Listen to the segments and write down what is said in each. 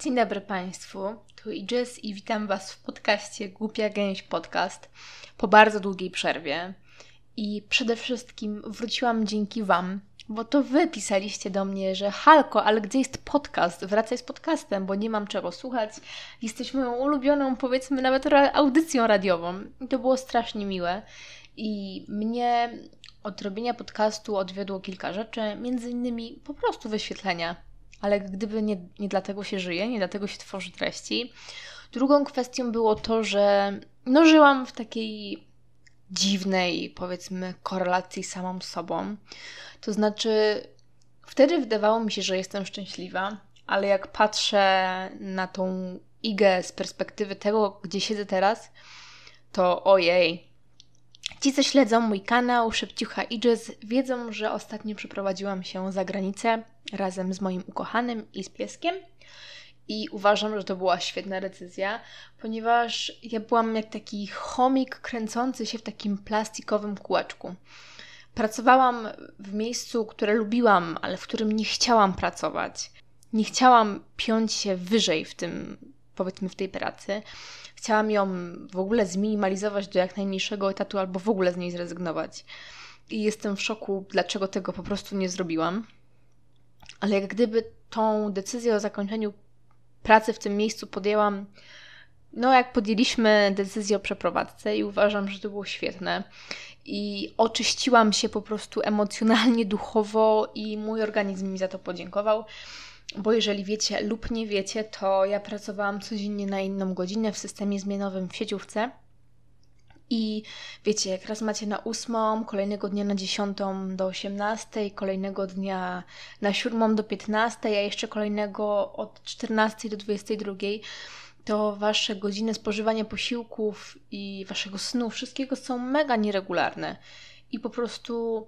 Dzień dobry Państwu, tu i Jess i witam Was w podcaście Głupia Gęś Podcast po bardzo długiej przerwie. I przede wszystkim wróciłam dzięki Wam, bo to Wy pisaliście do mnie, że Halko, ale gdzie jest podcast? Wracaj z podcastem, bo nie mam czego słuchać. Jesteś moją ulubioną, powiedzmy nawet audycją radiową. I to było strasznie miłe. I mnie od robienia podcastu odwiodło kilka rzeczy, między innymi po prostu wyświetlenia ale gdyby nie, nie dlatego się żyje, nie dlatego się tworzy treści. Drugą kwestią było to, że no, żyłam w takiej dziwnej, powiedzmy, korelacji samą sobą. To znaczy, wtedy wydawało mi się, że jestem szczęśliwa, ale jak patrzę na tą igę z perspektywy tego, gdzie siedzę teraz, to ojej. Ci, co śledzą mój kanał Szepciucha Idges, wiedzą, że ostatnio przeprowadziłam się za granicę razem z moim ukochanym i z pieskiem. I uważam, że to była świetna decyzja, ponieważ ja byłam jak taki chomik kręcący się w takim plastikowym kółeczku. Pracowałam w miejscu, które lubiłam, ale w którym nie chciałam pracować. Nie chciałam piąć się wyżej w tym, powiedzmy, w tej pracy. Chciałam ją w ogóle zminimalizować do jak najmniejszego etatu albo w ogóle z niej zrezygnować. I jestem w szoku, dlaczego tego po prostu nie zrobiłam ale jak gdyby tą decyzję o zakończeniu pracy w tym miejscu podjęłam, no jak podjęliśmy decyzję o przeprowadzce i uważam, że to było świetne. I oczyściłam się po prostu emocjonalnie, duchowo i mój organizm mi za to podziękował. Bo jeżeli wiecie lub nie wiecie, to ja pracowałam codziennie na inną godzinę w systemie zmienowym w sieciówce i wiecie, jak raz macie na ósmą, kolejnego dnia na dziesiątą do osiemnastej, kolejnego dnia na siódmą do piętnastej, a jeszcze kolejnego od czternastej do dwudziestej drugiej, to wasze godziny spożywania posiłków i waszego snu, wszystkiego są mega nieregularne. I po prostu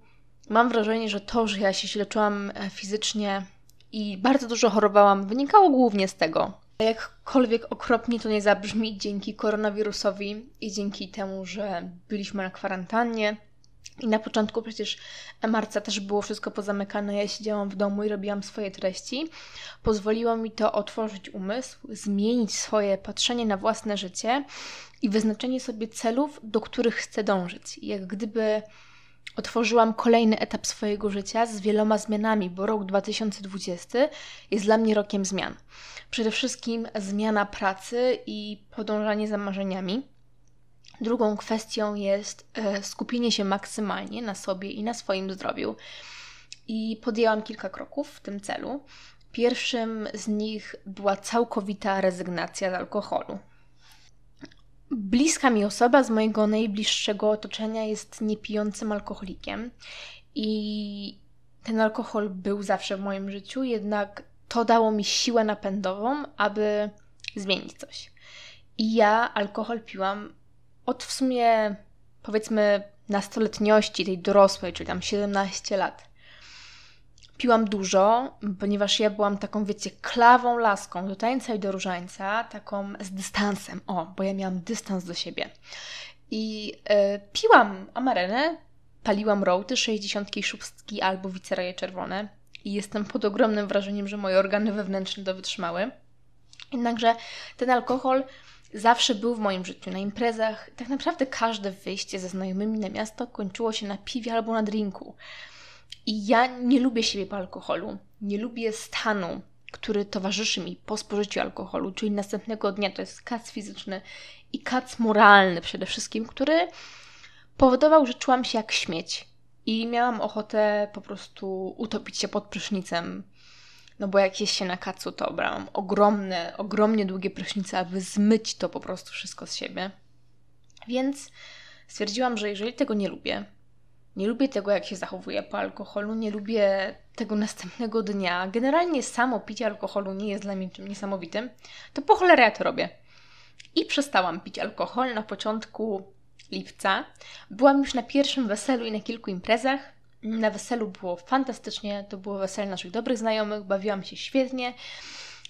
mam wrażenie, że to, że ja się źle e, fizycznie i bardzo dużo chorowałam, wynikało głównie z tego, Jakkolwiek okropnie to nie zabrzmi dzięki koronawirusowi i dzięki temu, że byliśmy na kwarantannie. I na początku przecież marca też było wszystko pozamykane, ja siedziałam w domu i robiłam swoje treści. Pozwoliło mi to otworzyć umysł, zmienić swoje patrzenie na własne życie i wyznaczenie sobie celów, do których chcę dążyć. Jak gdyby Otworzyłam kolejny etap swojego życia z wieloma zmianami, bo rok 2020 jest dla mnie rokiem zmian. Przede wszystkim zmiana pracy i podążanie za marzeniami. Drugą kwestią jest e, skupienie się maksymalnie na sobie i na swoim zdrowiu. I podjęłam kilka kroków w tym celu. Pierwszym z nich była całkowita rezygnacja z alkoholu bliska mi osoba z mojego najbliższego otoczenia jest niepijącym alkoholikiem i ten alkohol był zawsze w moim życiu, jednak to dało mi siłę napędową, aby zmienić coś. I ja alkohol piłam od w sumie powiedzmy nastoletniości, tej dorosłej, czyli tam 17 lat piłam dużo, ponieważ ja byłam taką, wiecie, klawą laską do tańca i do różańca, taką z dystansem, o, bo ja miałam dystans do siebie. I y, piłam amarenę, paliłam rołty, sześćdziesiątki, szubstki, albo wiceraje czerwone i jestem pod ogromnym wrażeniem, że moje organy wewnętrzne to wytrzymały. Jednakże ten alkohol zawsze był w moim życiu, na imprezach. Tak naprawdę każde wyjście ze znajomymi na miasto kończyło się na piwie albo na drinku. I ja nie lubię siebie po alkoholu. Nie lubię stanu, który towarzyszy mi po spożyciu alkoholu, czyli następnego dnia to jest kac fizyczny i kac moralny przede wszystkim, który powodował, że czułam się jak śmieć. I miałam ochotę po prostu utopić się pod prysznicem. No bo jak jest się na kacu, to brałam ogromne, ogromnie długie prysznice, aby zmyć to po prostu wszystko z siebie. Więc stwierdziłam, że jeżeli tego nie lubię, nie lubię tego, jak się zachowuję po alkoholu, nie lubię tego następnego dnia. Generalnie samo picie alkoholu nie jest dla mnie czym niesamowitym. To po cholerę ja to robię. I przestałam pić alkohol na początku lipca. Byłam już na pierwszym weselu i na kilku imprezach. Na weselu było fantastycznie, to było wesele naszych dobrych znajomych, bawiłam się świetnie.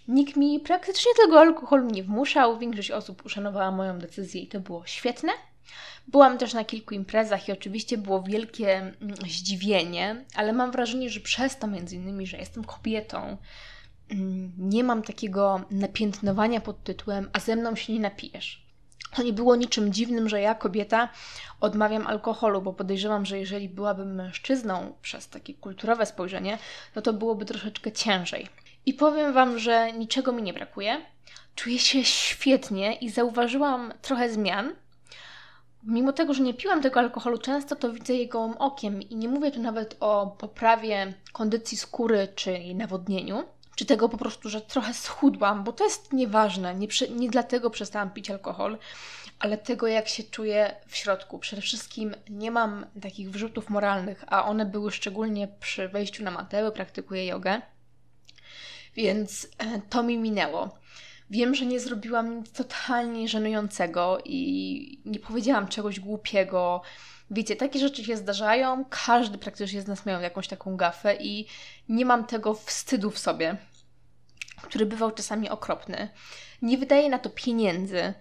Nikt mi praktycznie tego alkoholu nie wmuszał, większość osób uszanowała moją decyzję i to było świetne. Byłam też na kilku imprezach i oczywiście było wielkie mm, zdziwienie, ale mam wrażenie, że przez to między innymi, że jestem kobietą, mm, nie mam takiego napiętnowania pod tytułem a ze mną się nie napijesz. To nie było niczym dziwnym, że ja, kobieta, odmawiam alkoholu, bo podejrzewam, że jeżeli byłabym mężczyzną przez takie kulturowe spojrzenie, no to byłoby troszeczkę ciężej. I powiem Wam, że niczego mi nie brakuje. Czuję się świetnie i zauważyłam trochę zmian, mimo tego, że nie piłam tego alkoholu często, to widzę jego okiem i nie mówię tu nawet o poprawie kondycji skóry czy jej nawodnieniu, czy tego po prostu, że trochę schudłam, bo to jest nieważne. Nie, nie dlatego przestałam pić alkohol, ale tego, jak się czuję w środku. Przede wszystkim nie mam takich wyrzutów moralnych, a one były szczególnie przy wejściu na matę, praktykuję jogę, więc e, to mi minęło. Wiem, że nie zrobiłam nic totalnie żenującego i nie powiedziałam czegoś głupiego. Wiecie, takie rzeczy się zdarzają, każdy praktycznie z nas miał jakąś taką gafę i nie mam tego wstydu w sobie, który bywał czasami okropny. Nie wydaje na to pieniędzy.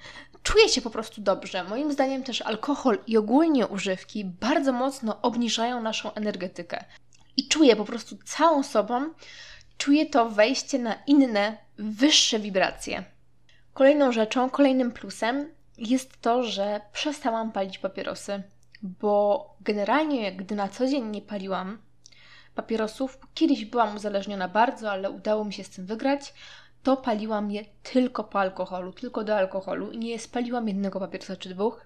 Czuję się po prostu dobrze. Moim zdaniem też alkohol i ogólnie używki bardzo mocno obniżają naszą energetykę. I czuję po prostu całą sobą, czuję to wejście na inne wyższe wibracje. Kolejną rzeczą, kolejnym plusem jest to, że przestałam palić papierosy, bo generalnie, gdy na co dzień nie paliłam papierosów, kiedyś byłam uzależniona bardzo, ale udało mi się z tym wygrać, to paliłam je tylko po alkoholu, tylko do alkoholu i nie spaliłam jednego papierosa czy dwóch,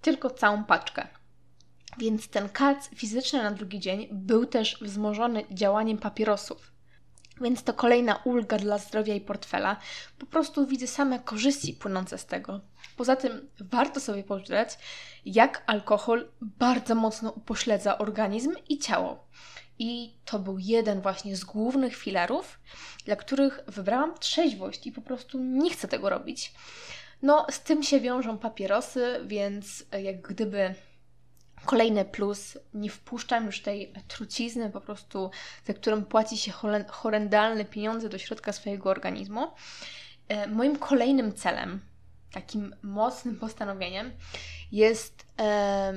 tylko całą paczkę. Więc ten kac fizyczny na drugi dzień był też wzmożony działaniem papierosów. Więc to kolejna ulga dla zdrowia i portfela. Po prostu widzę same korzyści płynące z tego. Poza tym warto sobie poczytać, jak alkohol bardzo mocno upośledza organizm i ciało. I to był jeden właśnie z głównych filarów, dla których wybrałam trzeźwość i po prostu nie chcę tego robić. No, z tym się wiążą papierosy, więc jak gdyby Kolejny plus, nie wpuszczam już tej trucizny, po prostu, za którą płaci się horrendalne pieniądze do środka swojego organizmu. E, moim kolejnym celem, takim mocnym postanowieniem, jest e,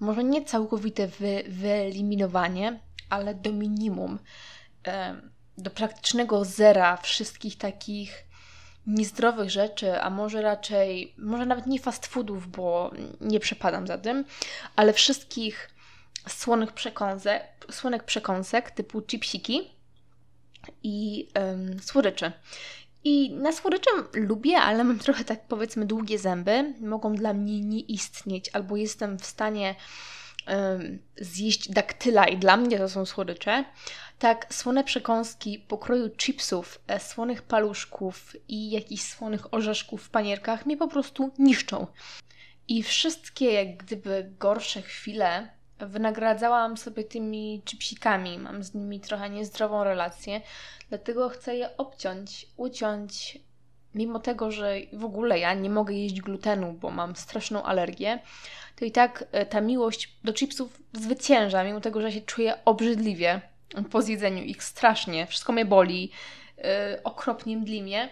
może nie całkowite wy, wyeliminowanie, ale do minimum, e, do praktycznego zera wszystkich takich niezdrowych rzeczy, a może raczej, może nawet nie fast foodów, bo nie przepadam za tym, ale wszystkich słonych przekąsek, słonych przekąsek typu chipsiki i ym, słodyczy. I na słodycze lubię, ale mam trochę tak powiedzmy długie zęby, mogą dla mnie nie istnieć, albo jestem w stanie zjeść daktyla i dla mnie to są słodycze. Tak, słone przekąski pokroju chipsów, e, słonych paluszków i jakichś słonych orzeszków w panierkach mnie po prostu niszczą. I wszystkie jak gdyby gorsze chwile wynagradzałam sobie tymi chipsikami. Mam z nimi trochę niezdrową relację, dlatego chcę je obciąć, uciąć, mimo tego, że w ogóle ja nie mogę jeść glutenu, bo mam straszną alergię, to i tak e, ta miłość do chipsów zwycięża, mimo tego, że się czuję obrzydliwie po zjedzeniu ich strasznie, wszystko mnie boli, yy, okropnie mdli mnie,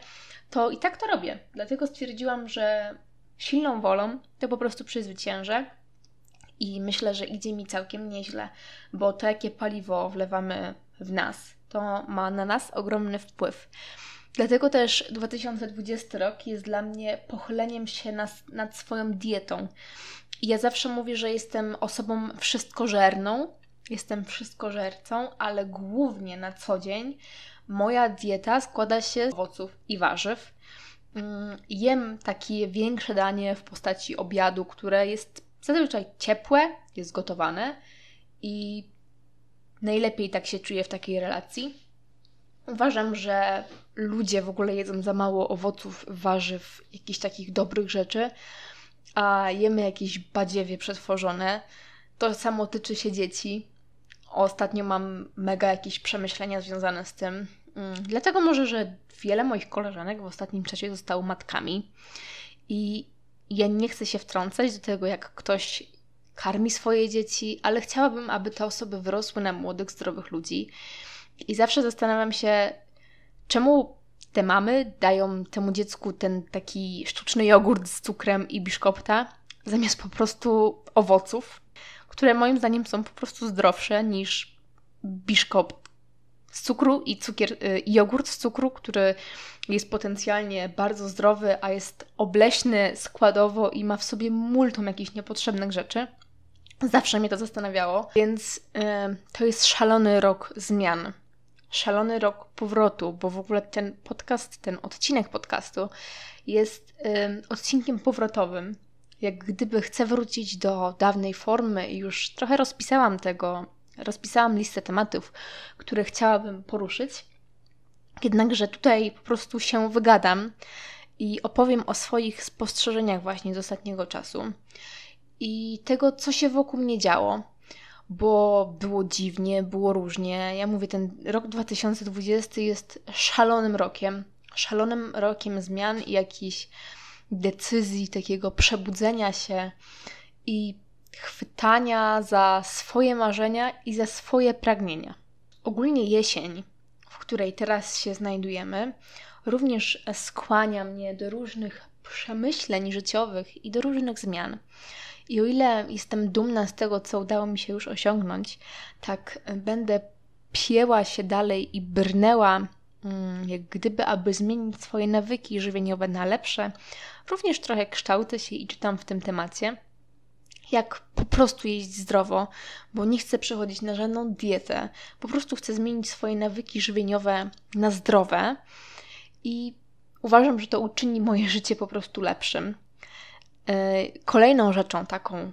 to i tak to robię. Dlatego stwierdziłam, że silną wolą to po prostu przezwyciężę i myślę, że idzie mi całkiem nieźle, bo to, jakie paliwo wlewamy w nas, to ma na nas ogromny wpływ. Dlatego też 2020 rok jest dla mnie pochyleniem się nad, nad swoją dietą. I ja zawsze mówię, że jestem osobą wszystkożerną, jestem wszystkożercą, ale głównie na co dzień moja dieta składa się z owoców i warzyw. Mm, jem takie większe danie w postaci obiadu, które jest zazwyczaj ciepłe, jest gotowane i najlepiej tak się czuję w takiej relacji. Uważam, że ludzie w ogóle jedzą za mało owoców, warzyw, jakichś takich dobrych rzeczy, a jemy jakieś badziewie przetworzone. To samo tyczy się dzieci. Ostatnio mam mega jakieś przemyślenia związane z tym. Mm, dlatego może, że wiele moich koleżanek w ostatnim czasie zostało matkami i ja nie chcę się wtrącać do tego, jak ktoś karmi swoje dzieci, ale chciałabym, aby te osoby wyrosły na młodych, zdrowych ludzi i zawsze zastanawiam się, czemu te mamy dają temu dziecku ten taki sztuczny jogurt z cukrem i biszkopta zamiast po prostu owoców, które moim zdaniem są po prostu zdrowsze niż biszkopt z cukru i cukier, y, jogurt z cukru, który jest potencjalnie bardzo zdrowy, a jest obleśny składowo i ma w sobie multum jakichś niepotrzebnych rzeczy. Zawsze mnie to zastanawiało, więc yy, to jest szalony rok zmian szalony rok powrotu, bo w ogóle ten podcast, ten odcinek podcastu jest y, odcinkiem powrotowym. Jak gdyby chcę wrócić do dawnej formy i już trochę rozpisałam tego, rozpisałam listę tematów, które chciałabym poruszyć. Jednakże tutaj po prostu się wygadam i opowiem o swoich spostrzeżeniach właśnie z ostatniego czasu i tego, co się wokół mnie działo bo było dziwnie, było różnie. Ja mówię, ten rok 2020 jest szalonym rokiem. Szalonym rokiem zmian i jakichś decyzji, takiego przebudzenia się i chwytania za swoje marzenia i za swoje pragnienia. Ogólnie jesień, w której teraz się znajdujemy, również skłania mnie do różnych przemyśleń życiowych i do różnych zmian. I o ile jestem dumna z tego, co udało mi się już osiągnąć, tak będę pieła się dalej i brnęła, mm, jak gdyby, aby zmienić swoje nawyki żywieniowe na lepsze. Również trochę kształcę się i czytam w tym temacie jak po prostu jeść zdrowo, bo nie chcę przechodzić na żadną dietę. Po prostu chcę zmienić swoje nawyki żywieniowe na zdrowe i uważam, że to uczyni moje życie po prostu lepszym. E, kolejną rzeczą taką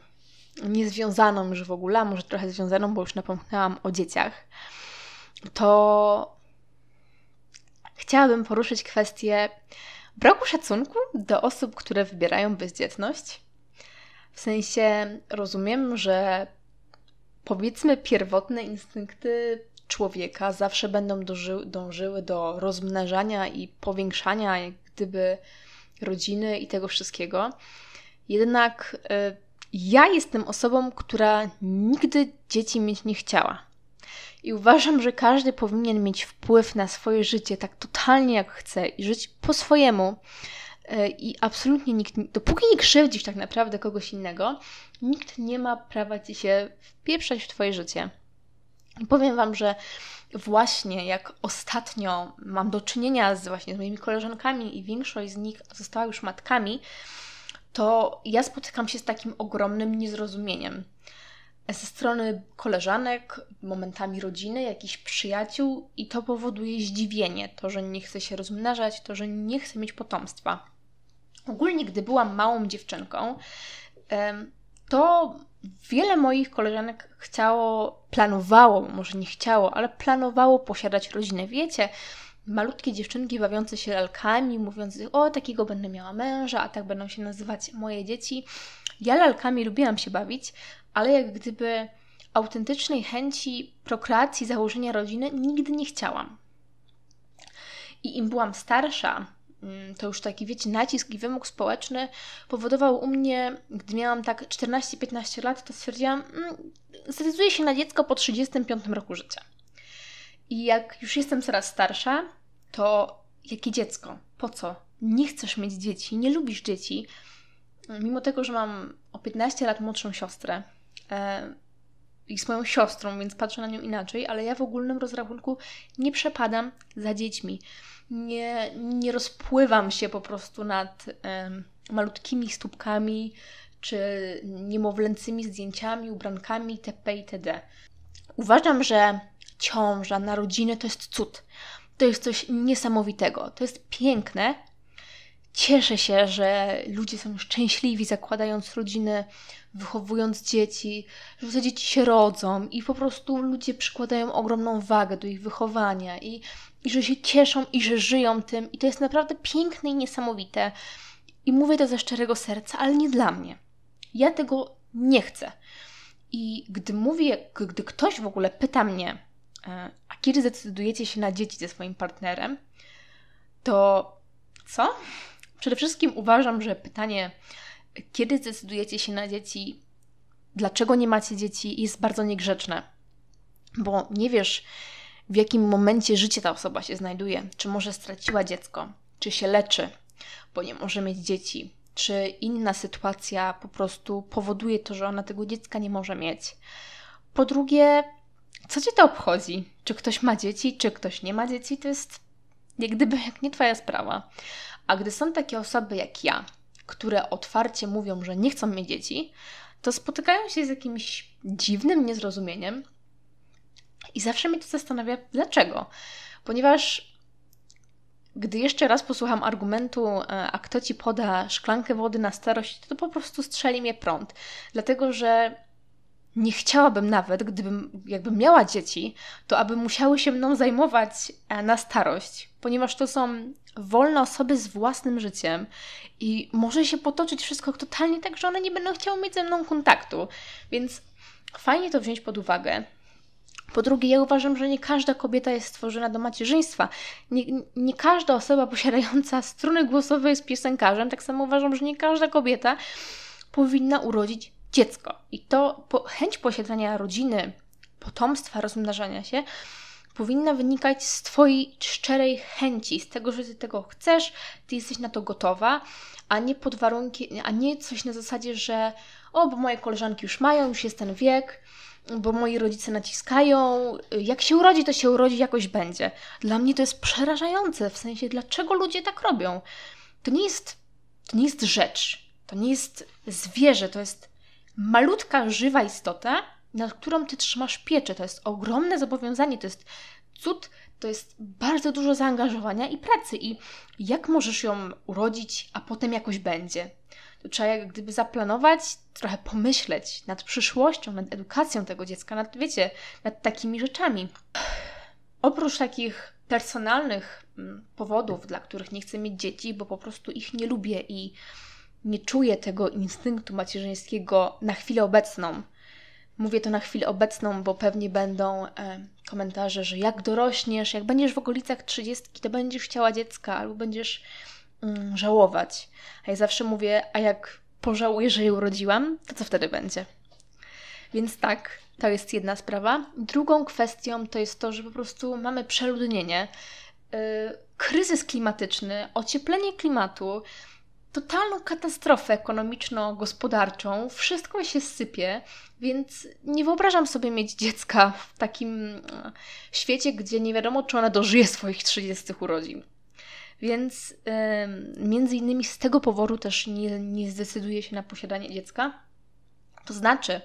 niezwiązaną już w ogóle, a może trochę związaną, bo już napomknęłam o dzieciach, to chciałabym poruszyć kwestię braku szacunku do osób, które wybierają bezdzietność. W sensie rozumiem, że powiedzmy pierwotne instynkty człowieka zawsze będą dąży, dążyły do rozmnażania i powiększania jak gdyby rodziny i tego wszystkiego. Jednak y, ja jestem osobą, która nigdy dzieci mieć nie chciała. I uważam, że każdy powinien mieć wpływ na swoje życie tak totalnie jak chce i żyć po swojemu. Y, I absolutnie nikt, dopóki nie krzywdzisz tak naprawdę kogoś innego, nikt nie ma prawa ci się wpieprzać w twoje życie. I powiem Wam, że właśnie jak ostatnio mam do czynienia z właśnie z moimi koleżankami i większość z nich została już matkami, to ja spotykam się z takim ogromnym niezrozumieniem. Ze strony koleżanek, momentami rodziny, jakichś przyjaciół, i to powoduje zdziwienie, to, że nie chce się rozmnażać, to, że nie chce mieć potomstwa. Ogólnie, gdy byłam małą dziewczynką, to wiele moich koleżanek chciało, planowało, może nie chciało, ale planowało posiadać rodzinę. Wiecie, malutkie dziewczynki bawiące się lalkami, mówiąc, o takiego będę miała męża, a tak będą się nazywać moje dzieci. Ja lalkami lubiłam się bawić, ale jak gdyby autentycznej chęci prokreacji, założenia rodziny nigdy nie chciałam. I im byłam starsza, mm, to już taki, wiecie, nacisk i wymóg społeczny powodował u mnie, gdy miałam tak 14-15 lat, to stwierdziłam, mm, zdecyduję się na dziecko po 35 roku życia. I jak już jestem coraz starsza, to jakie dziecko? Po co? Nie chcesz mieć dzieci, nie lubisz dzieci. Mimo tego, że mam o 15 lat młodszą siostrę e, i z moją siostrą, więc patrzę na nią inaczej, ale ja w ogólnym rozrachunku nie przepadam za dziećmi. Nie, nie rozpływam się po prostu nad e, malutkimi stópkami czy niemowlęcymi zdjęciami, ubrankami itp. itd. Uważam, że ciąża, narodziny to jest cud. To jest coś niesamowitego, to jest piękne. Cieszę się, że ludzie są szczęśliwi zakładając rodziny, wychowując dzieci, że te dzieci się rodzą i po prostu ludzie przykładają ogromną wagę do ich wychowania i, i że się cieszą i że żyją tym i to jest naprawdę piękne i niesamowite. I mówię to ze szczerego serca, ale nie dla mnie. Ja tego nie chcę. I gdy mówię, gdy ktoś w ogóle pyta mnie, E, a kiedy zdecydujecie się na dzieci ze swoim partnerem, to co? Przede wszystkim uważam, że pytanie, kiedy zdecydujecie się na dzieci, dlaczego nie macie dzieci, jest bardzo niegrzeczne, bo nie wiesz, w jakim momencie życia ta osoba się znajduje, czy może straciła dziecko, czy się leczy, bo nie może mieć dzieci, czy inna sytuacja po prostu powoduje to, że ona tego dziecka nie może mieć. Po drugie, co cię to obchodzi? Czy ktoś ma dzieci, czy ktoś nie ma dzieci, to jest jak gdyby jak nie twoja sprawa. A gdy są takie osoby jak ja, które otwarcie mówią, że nie chcą mieć dzieci, to spotykają się z jakimś dziwnym niezrozumieniem i zawsze mnie to zastanawia, dlaczego. Ponieważ gdy jeszcze raz posłucham argumentu, e, a kto ci poda szklankę wody na starość, to po prostu strzeli mnie prąd. Dlatego, że nie chciałabym nawet, gdybym jakbym miała dzieci, to aby musiały się mną zajmować e, na starość, ponieważ to są wolne osoby z własnym życiem i może się potoczyć wszystko totalnie tak, że one nie będą chciały mieć ze mną kontaktu. Więc fajnie to wziąć pod uwagę. Po drugie, ja uważam, że nie każda kobieta jest stworzona do macierzyństwa. Nie, nie, każda osoba posiadająca struny głosowe jest piosenkarzem. Tak samo uważam, że nie każda kobieta powinna urodzić dziecko. I to po, chęć posiadania rodziny, potomstwa, rozmnażania się powinna wynikać z Twojej szczerej chęci, z tego, że Ty tego chcesz, Ty jesteś na to gotowa, a nie pod warunkiem, a nie coś na zasadzie, że o, bo moje koleżanki już mają, już jest ten wiek, bo moi rodzice naciskają, jak się urodzi, to się urodzi, jakoś będzie. Dla mnie to jest przerażające, w sensie, dlaczego ludzie tak robią? To nie jest, to nie jest rzecz, to nie jest zwierzę, to jest malutka, żywa istota, nad którą ty trzymasz pieczę. To jest ogromne zobowiązanie, to jest cud, to jest bardzo dużo zaangażowania i pracy. I jak możesz ją urodzić, a potem jakoś będzie? To trzeba jak gdyby zaplanować, trochę pomyśleć nad przyszłością, nad edukacją tego dziecka, nad, wiecie, nad takimi rzeczami. Oprócz takich personalnych mm, powodów, dla których nie chcę mieć dzieci, bo po prostu ich nie lubię i nie czuję tego instynktu macierzyńskiego na chwilę obecną. Mówię to na chwilę obecną, bo pewnie będą e, komentarze, że jak dorośniesz, jak będziesz w okolicach trzydziestki, to będziesz chciała dziecka albo będziesz mm, żałować. A ja zawsze mówię, a jak pożałuję, że je urodziłam, to co wtedy będzie? Więc tak, to jest jedna sprawa. Drugą kwestią to jest to, że po prostu mamy przeludnienie, yy, kryzys klimatyczny, ocieplenie klimatu totalną katastrofę ekonomiczno-gospodarczą, wszystko mi się sypie, więc nie wyobrażam sobie mieć dziecka w takim e, świecie, gdzie nie wiadomo, czy ona dożyje swoich 30 urodzin. Więc yy, między innymi z tego powodu też nie, nie zdecyduję się na posiadanie dziecka. To znaczy,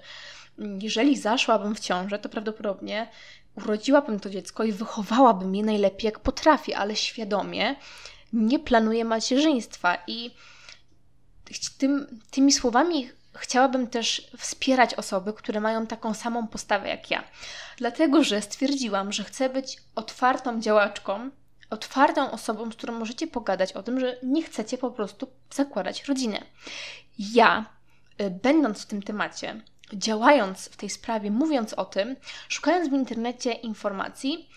jeżeli zaszłabym w ciążę, to prawdopodobnie urodziłabym to dziecko i wychowałabym je najlepiej, jak potrafię, ale świadomie nie planuję macierzyństwa i tym, tymi słowami chciałabym też wspierać osoby, które mają taką samą postawę jak ja. Dlatego, że stwierdziłam, że chcę być otwartą działaczką, otwartą osobą, z którą możecie pogadać o tym, że nie chcecie po prostu zakładać rodziny. Ja, y, będąc w tym temacie, działając w tej sprawie, mówiąc o tym, szukając w internecie informacji,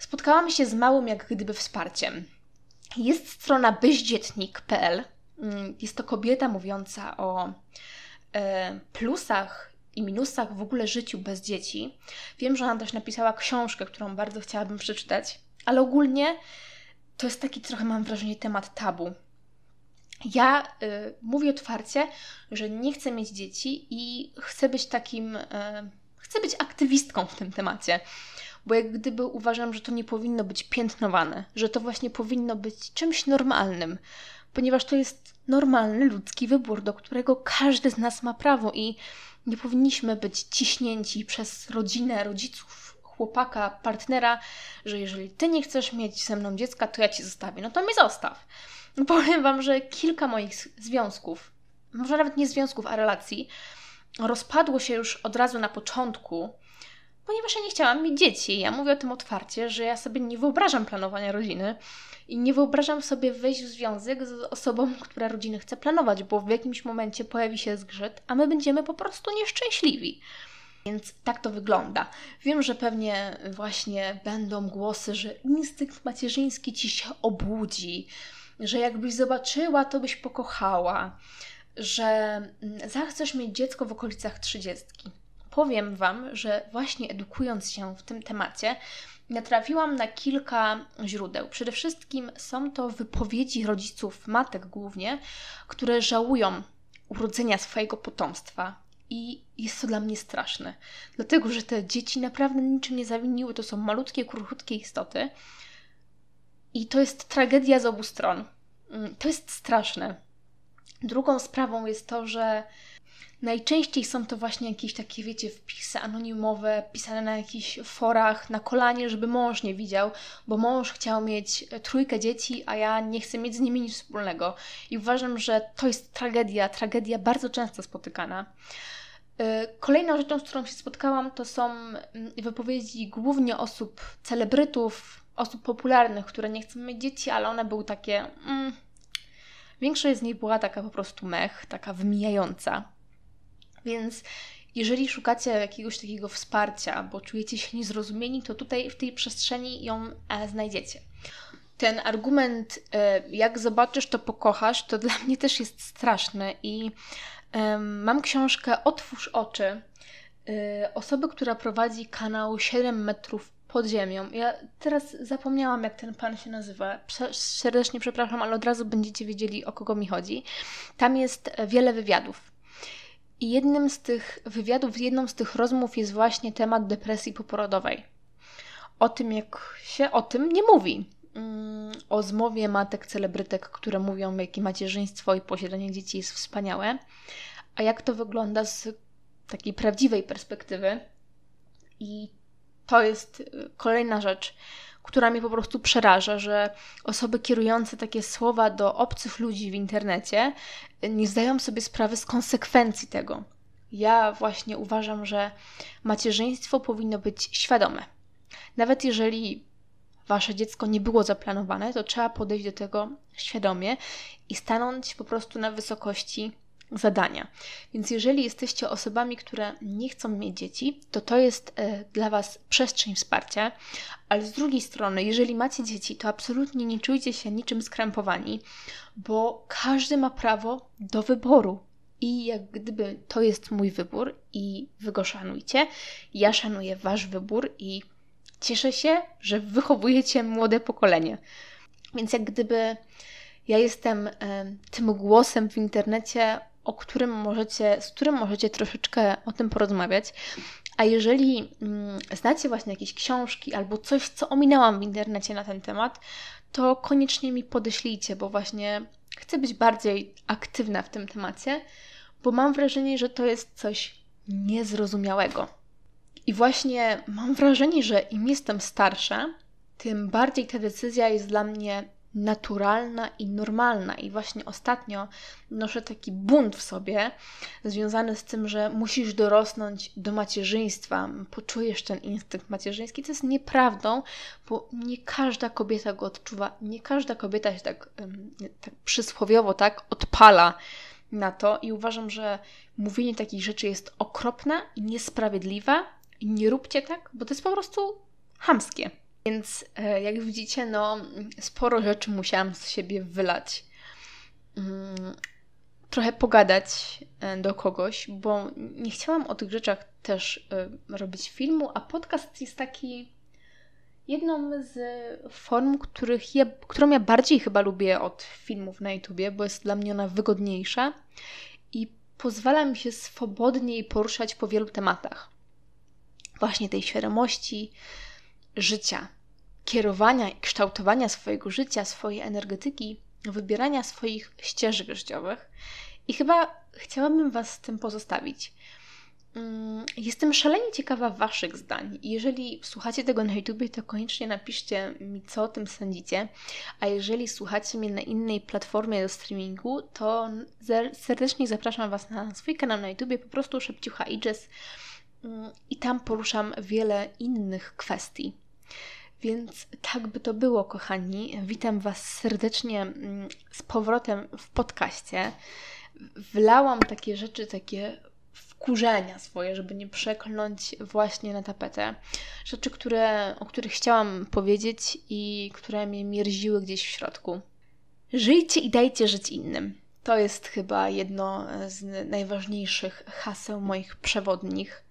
spotkałam się z małym jak gdyby wsparciem. Jest strona bezdzietnik.pl, Mm, jest to kobieta mówiąca o e, plusach i minusach w ogóle życiu bez dzieci. Wiem, że ona też napisała książkę, którą bardzo chciałabym przeczytać, ale ogólnie to jest taki trochę, mam wrażenie, temat tabu. Ja y, mówię otwarcie, że nie chcę mieć dzieci i chcę być takim, y, chcę być aktywistką w tym temacie, bo jak gdyby uważam, że to nie powinno być piętnowane, że to właśnie powinno być czymś normalnym, ponieważ to jest normalny ludzki wybór, do którego każdy z nas ma prawo i nie powinniśmy być ciśnięci przez rodzinę, rodziców, chłopaka, partnera, że jeżeli ty nie chcesz mieć ze mną dziecka, to ja ci zostawię. No to mi zostaw. Powiem wam, że kilka moich związków, może nawet nie związków, a relacji, rozpadło się już od razu na początku ponieważ ja nie chciałam mieć dzieci. Ja mówię o tym otwarcie, że ja sobie nie wyobrażam planowania rodziny i nie wyobrażam sobie wejść w związek z osobą, która rodziny chce planować, bo w jakimś momencie pojawi się zgrzyt, a my będziemy po prostu nieszczęśliwi. Więc tak to wygląda. Wiem, że pewnie właśnie będą głosy, że instynkt macierzyński ci się obudzi, że jakbyś zobaczyła, to byś pokochała, że mm, zachcesz mieć dziecko w okolicach trzydziestki powiem Wam, że właśnie edukując się w tym temacie, natrafiłam na kilka źródeł. Przede wszystkim są to wypowiedzi rodziców, matek głównie, które żałują urodzenia swojego potomstwa. I jest to dla mnie straszne, dlatego że te dzieci naprawdę niczym nie zawiniły. To są malutkie, kruchutkie istoty. I to jest tragedia z obu stron. Mm, to jest straszne. Drugą sprawą jest to, że Najczęściej są to właśnie jakieś takie, wiecie, wpisy anonimowe, pisane na jakichś forach, na kolanie, żeby mąż nie widział, bo mąż chciał mieć trójkę dzieci, a ja nie chcę mieć z nimi nic wspólnego. I uważam, że to jest tragedia, tragedia bardzo często spotykana. Y, kolejną rzeczą, z którą się spotkałam, to są mm, wypowiedzi głównie osób, celebrytów, osób popularnych, które nie chcą mieć dzieci, ale one były takie. Mm. Większość z nich była taka po prostu mech, taka wymijająca. Więc jeżeli szukacie jakiegoś takiego wsparcia, bo czujecie się niezrozumieni, to tutaj w tej przestrzeni ją e, znajdziecie. Ten argument, e, jak zobaczysz, to pokochasz, to dla mnie też jest straszny i mam książkę Otwórz oczy e, osoby, która prowadzi kanał 7 metrów pod ziemią. Ja teraz zapomniałam, jak ten pan się nazywa. serdecznie przepraszam, ale od razu będziecie wiedzieli, o kogo mi chodzi. Tam jest wiele wywiadów. I jednym z tych wywiadów, jedną z tych rozmów jest właśnie temat depresji poporodowej. O tym, jak się o tym nie mówi. Mm, o zmowie matek celebrytek, które mówią, jakie macierzyństwo i posiadanie dzieci jest wspaniałe. A jak to wygląda z takiej prawdziwej perspektywy. I to jest y, kolejna rzecz, która mnie po prostu przeraża, że osoby kierujące takie słowa do obcych ludzi w internecie nie zdają sobie sprawy z konsekwencji tego. Ja właśnie uważam, że macierzyństwo powinno być świadome. Nawet jeżeli wasze dziecko nie było zaplanowane, to trzeba podejść do tego świadomie i stanąć po prostu na wysokości zadania. Więc jeżeli jesteście osobami, które nie chcą mieć dzieci, to to jest e, dla Was przestrzeń wsparcia, ale z drugiej strony, jeżeli macie dzieci, to absolutnie nie czujcie się niczym skrępowani, bo każdy ma prawo do wyboru. I jak gdyby to jest mój wybór i Wy go szanujcie, ja szanuję Wasz wybór i cieszę się, że wychowujecie młode pokolenie. Więc jak gdyby ja jestem e, tym głosem w internecie, o którym możecie, z którym możecie troszeczkę o tym porozmawiać. A jeżeli mm, znacie właśnie jakieś książki albo coś, co ominęłam w internecie na ten temat, to koniecznie mi podeślijcie, bo właśnie chcę być bardziej aktywna w tym temacie, bo mam wrażenie, że to jest coś niezrozumiałego. I właśnie mam wrażenie, że im jestem starsza, tym bardziej ta decyzja jest dla mnie naturalna i normalna. I właśnie ostatnio noszę taki bunt w sobie, związany z tym, że musisz dorosnąć do macierzyństwa, poczujesz ten instynkt macierzyński, co jest nieprawdą, bo nie każda kobieta go odczuwa, nie każda kobieta się tak, tak przysłowiowo tak odpala na to i uważam, że mówienie takich rzeczy jest okropne i niesprawiedliwe i nie róbcie tak, bo to jest po prostu hamskie. Więc e, jak widzicie, no sporo rzeczy musiałam z siebie wylać. Mm, trochę pogadać e, do kogoś, bo nie chciałam o tych rzeczach też e, robić filmu, a podcast jest taki jedną z form, których ja, którą ja bardziej chyba lubię od filmów na YouTubie, bo jest dla mnie ona wygodniejsza i pozwala mi się swobodniej poruszać po wielu tematach. Właśnie tej świadomości, życia, kierowania i kształtowania swojego życia, swojej energetyki, wybierania swoich ścieżek życiowych. I chyba chciałabym Was z tym pozostawić. Mm, jestem szalenie ciekawa Waszych zdań. Jeżeli słuchacie tego na YouTubie, to koniecznie napiszcie mi, co o tym sądzicie. A jeżeli słuchacie mnie na innej platformie do streamingu, to serdecznie zapraszam Was na swój kanał na YouTubie, po prostu Szepciucha i Jazz. Mm, I tam poruszam wiele innych kwestii. Więc tak by to było, kochani. Witam Was serdecznie mm, z powrotem w podcaście. Wlałam takie rzeczy, takie wkurzenia swoje, żeby nie przekląć właśnie na tapetę. Rzeczy, które, o których chciałam powiedzieć i które mnie mierziły gdzieś w środku. Żyjcie i dajcie żyć innym. To jest chyba jedno z najważniejszych haseł moich przewodnich.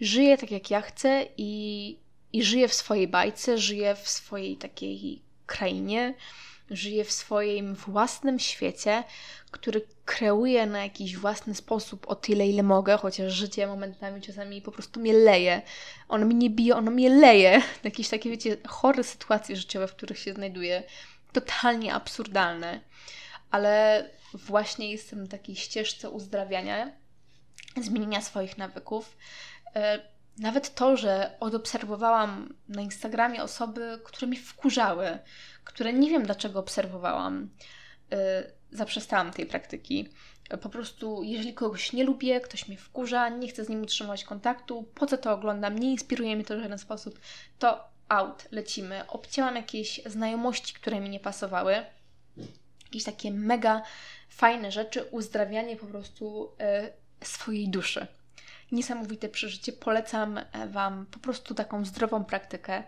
Żyję tak jak ja chcę i i żyje w swojej bajce, żyje w swojej takiej krainie, żyje w swoim własnym świecie, który kreuje na jakiś własny sposób o tyle, ile mogę, chociaż życie momentami czasami po prostu mnie leje. Ono mi nie bije, ono mnie leje. Jakieś takie, wiecie, chore sytuacje życiowe, w których się znajduję. Totalnie absurdalne. Ale właśnie jestem w takiej ścieżce uzdrawiania, zmienienia swoich nawyków e, nawet to, że odobserwowałam na Instagramie osoby, które mi wkurzały, które nie wiem dlaczego obserwowałam, yy, zaprzestałam tej praktyki. Po prostu, jeżeli kogoś nie lubię, ktoś mnie wkurza, nie chcę z nim utrzymywać kontaktu, po co to oglądam, nie inspiruje mnie to w żaden sposób, to out, lecimy. Obcięłam jakieś znajomości, które mi nie pasowały. Jakieś takie mega fajne rzeczy, uzdrawianie po prostu yy, swojej duszy niesamowite przeżycie. Polecam e, Wam po prostu taką zdrową praktykę.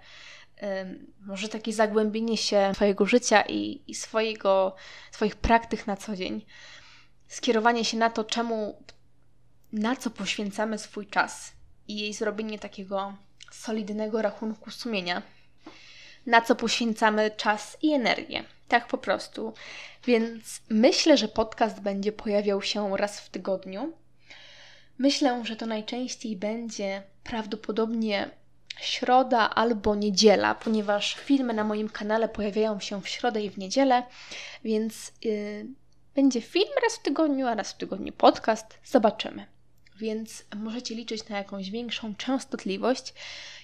E, może takie zagłębienie się swojego życia i, i swojego, swoich praktyk na co dzień. Skierowanie się na to, czemu, na co poświęcamy swój czas i jej zrobienie takiego solidnego rachunku sumienia, na co poświęcamy czas i energię. Tak po prostu. Więc myślę, że podcast będzie pojawiał się raz w tygodniu. Myślę, że to najczęściej będzie prawdopodobnie środa albo niedziela, ponieważ filmy na moim kanale pojawiają się w środę i w niedzielę, więc yy, będzie film raz w tygodniu, a raz w tygodniu podcast. Zobaczymy. Więc możecie liczyć na jakąś większą częstotliwość.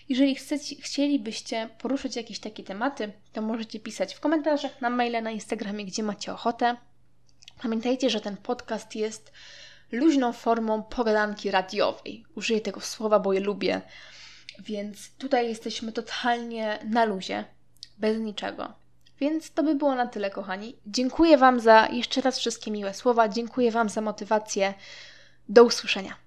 Jeżeli chcecie, chcielibyście poruszyć jakieś takie tematy, to możecie pisać w komentarzach, na maile, na Instagramie, gdzie macie ochotę. Pamiętajcie, że ten podcast jest luźną formą pogadanki radiowej. Użyję tego słowa, bo je lubię. Więc tutaj jesteśmy totalnie na luzie, bez niczego. Więc to by było na tyle, kochani. Dziękuję Wam za jeszcze raz wszystkie miłe słowa. Dziękuję Wam za motywację. Do usłyszenia.